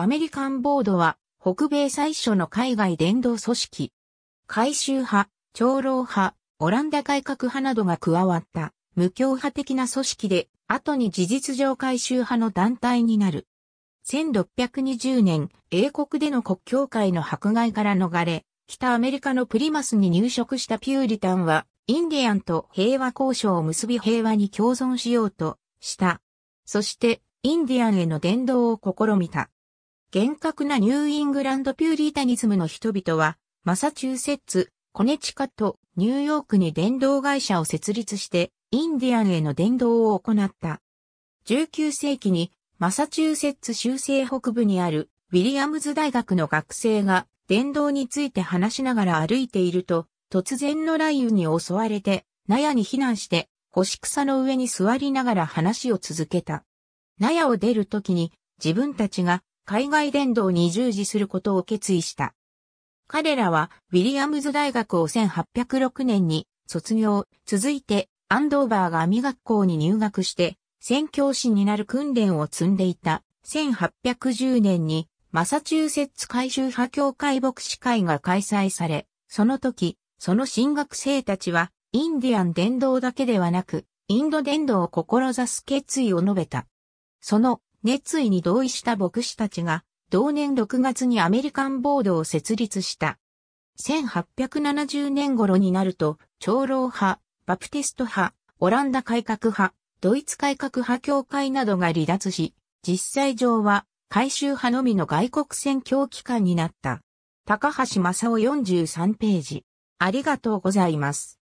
アメリカンボードは、北米最初の海外伝道組織。改修派、長老派、オランダ改革派などが加わった、無教派的な組織で、後に事実上改修派の団体になる。1620年、英国での国教会の迫害から逃れ、北アメリカのプリマスに入植したピューリタンは、インディアンと平和交渉を結び平和に共存しようとした。そして、インディアンへの伝道を試みた。厳格なニューイングランドピューリータニズムの人々は、マサチューセッツ、コネチカとニューヨークに電動会社を設立して、インディアンへの電動を行った。19世紀に、マサチューセッツ州西北部にあるウィリアムズ大学の学生が電動について話しながら歩いていると、突然の雷雨に襲われて、納屋に避難して、干し草の上に座りながら話を続けた。納屋を出るときに自分たちが海外伝道に従事することを決意した。彼らはウィリアムズ大学を1806年に卒業、続いてアンドーバーが網学校に入学して、宣教師になる訓練を積んでいた1810年にマサチューセッツ改修派教会牧師会が開催され、その時、その進学生たちはインディアン伝道だけではなく、インド伝道を志す決意を述べた。その熱意に同意した牧師たちが、同年6月にアメリカンボードを設立した。1870年頃になると、長老派、バプテスト派、オランダ改革派、ドイツ改革派協会などが離脱し、実際上は改修派のみの外国選挙機関になった。高橋正夫43ページ。ありがとうございます。